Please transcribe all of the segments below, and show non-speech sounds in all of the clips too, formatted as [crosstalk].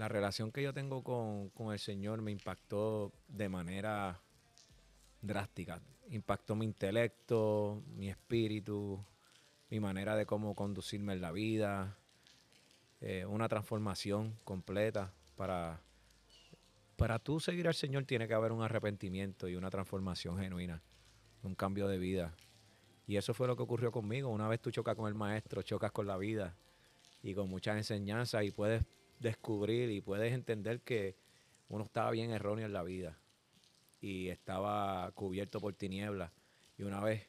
la relación que yo tengo con, el Señor me impactó de manera drástica. Impactó mi intelecto, mi espíritu, mi manera de cómo conducirme en la vida. Eh, una transformación completa para, para tú seguir al Señor tiene que haber un arrepentimiento y una transformación genuina, un cambio de vida. Y eso fue lo que ocurrió conmigo. Una vez tú chocas con el maestro, chocas con la vida y con muchas enseñanzas y puedes descubrir y puedes entender que uno estaba bien erróneo en la vida y estaba cubierto por tinieblas. Y una vez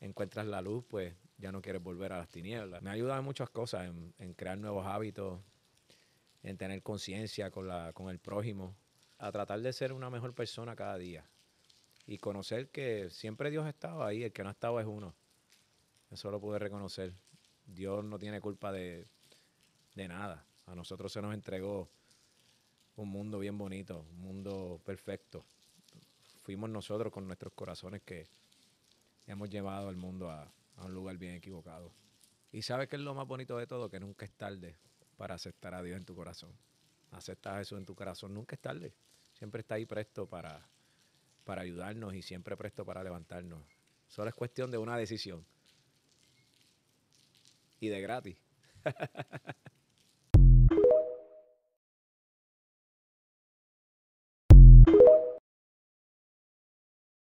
encuentras la luz, pues ya no quieres volver a las tinieblas. Me ha ayudado en muchas cosas, en, crear nuevos hábitos, en tener conciencia con, la, con el prójimo, a tratar de ser una mejor persona cada día y conocer que siempre Dios estaba ahí, el que no ha estaba es uno. Eso lo pude reconocer. Dios no tiene culpa de, de nada. A nosotros se nos entregó un mundo bien bonito, un mundo perfecto. Fuimos nosotros con nuestros corazones que hemos llevado al mundo a, un lugar bien equivocado. Y sabes que es lo más bonito de todo, que nunca es tarde para aceptar a Dios en tu corazón. Aceptar a Jesús en tu corazón, nunca es tarde. Siempre está ahí presto para, para ayudarnos y siempre presto para levantarnos. Solo es cuestión de una decisión. Y de gratis. [laughs]